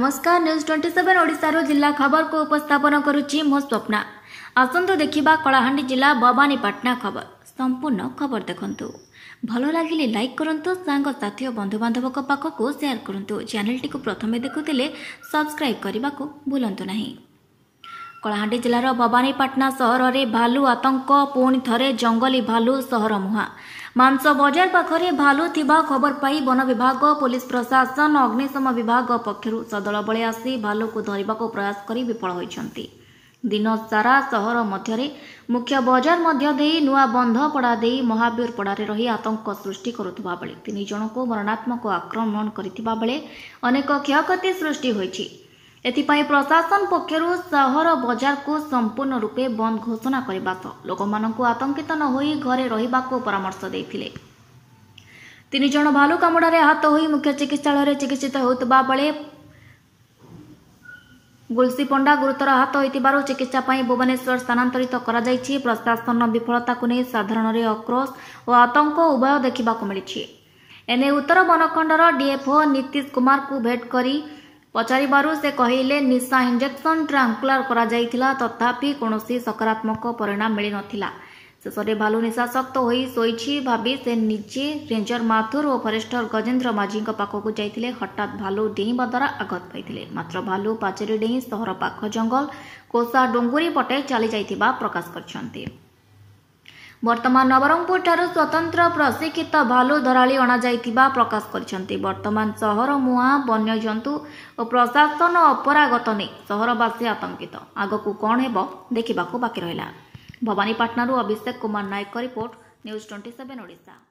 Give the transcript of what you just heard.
ନମସ୍କାର news twenty seven ଓଡ଼ିଶାରୁ ଜିଲ୍ଲା ଖବରକୁ ଉପସ୍ଥାପନ କରୁଛି ମୋ ସ୍ୱପ୍ନା ଆସନ୍ତୁ ଦେଖିବା କଳାହାଣ୍ଡି ଜିଲ୍ଲା ଭବାନୀପାଟଣା ଖବର ସମ୍ପୂର୍ଣ୍ଣ ଖବର ଦେଖନ୍ତୁ ଭଲ ଲାଗିଲେ ଲାଇକ୍ କରନ୍ତୁ ସାଙ୍ଗସାଥି ଓ ବନ୍ଧୁବାନ୍ଧବଙ୍କ ପାଖକୁ ସେୟାର କରନ୍ତୁ ଚ୍ୟାନେଲଟିକୁ ପ୍ରଥମେ ଦେଖୁଥିଲେ ସବସ୍କ୍ରାଇବ୍ କରିବାକୁ ଭୁଲନ୍ତୁ ନାହିଁ କଳାହାଣ୍ଡି ଜିଲ୍ଲାର ଭବାନୀପାଟଣା ସହରରେ ଭାଲୁ ଆତଙ୍କ ପୁଣି ଥରେ ଜଙ୍ଗଲୀ ଭାଲୁ ସହର ମୁହାଁ ମାଂସ ବଜାର ପାଖରେ ଭାଲୁ ଥିବା ଖବର ପାଇ ବନ ବିଭାଗ ପୁଲିସ ପ୍ରଶାସନ ଅଗ୍ନିଶମ ବିଭାଗ ପକ୍ଷରୁ ସଦଳ ବଳି ଆସି ଭାଲୁକୁ ଧରିବାକୁ ପ୍ରୟାସ କରି ବିଫଳ ହୋଇଛନ୍ତି ଦିନସାରା ସହର ମଧ୍ୟରେ ମୁଖ୍ୟ ବଜାର ମଧ୍ୟ ଦେଇ ନୂଆ ବନ୍ଧପଡ଼ା ଦେଇ ମହାବୀର ପଡ଼ାରେ ରହି ଆତଙ୍କ ସୃଷ୍ଟି କରୁଥିବା ବେଳେ ତିନି ଜଣଙ୍କୁ ମରଣାତ୍ମକ ଆକ୍ରମଣ କରିଥିବା ବେଳେ ଅନେକ କ୍ଷୟକ୍ଷତି ସୃଷ୍ଟି ହୋଇଛି এথিপাই প্ৰশাসন পক্ষৰু চহৰ বজাৰক সম্পূৰ্ণৰূপে বন্দ ঘোষণা কৰিব লোকমানক আতংকিত নহৈ ঘৰে ৰহক পৰামৰ্শ দিছিল তিনিজন ভালু কামুডাৰে আহত হৈ মুখ্য চিকিৎসালয়ৰে চিকিৎসিত হোৱা বেলেগ গুলসি পণ্ডা গুৰুতৰ আহত হৈছিল চিকিৎসাই ভূৱনেশ্বৰ স্থানান্তৰিত কৰা প্ৰশাসন বিফলতাক সাধাৰণৰে আক্ৰোশ আতংক উভয় দেখিব এনে উত্তৰ বনখণ্ডৰ ডিএফঅ নীতিশ কুমাৰক ভেট কৰি पचार कहले निशा इंजेक्शन ट्रांकुलर कर तथापि कौन सकारात्मक परिणाम मिल ना शेष में भालु निशासक्त तो हो भाभी से निजे रेजर माथुर और फरेस्टर गजेन्द्र माझी पाखक जाते हठात भालु डेईवा द्वारा आघत पाई मात्र भालु पचेरी डेईं सहर पाख जंगल कोसा डोंगुरी पटे चली जा प्रकाश कर ବର୍ତ୍ତମାନ ନବରଙ୍ଗପୁରଠାରୁ ସ୍ୱତନ୍ତ୍ର ପ୍ରଶିକ୍ଷିତ ଭାଲୁ ଧରାଳି ଅଣାଯାଇଥିବା ପ୍ରକାଶ କରିଛନ୍ତି ବର୍ତ୍ତମାନ ସହର ମୁହାଁ ବନ୍ୟଜନ୍ତୁ ଓ ପ୍ରଶାସନ ଅପରାଗତ ନେଇ ସହରବାସୀ ଆତଙ୍କିତ ଆଗକୁ କ'ଣ ହେବ ଦେଖିବାକୁ ବାକି ରହିଲା ଭବାନୀପାଟଣାରୁ ଅଭିଷେକ କୁମାର ନାୟକଙ୍କ report news twenty seven Odisha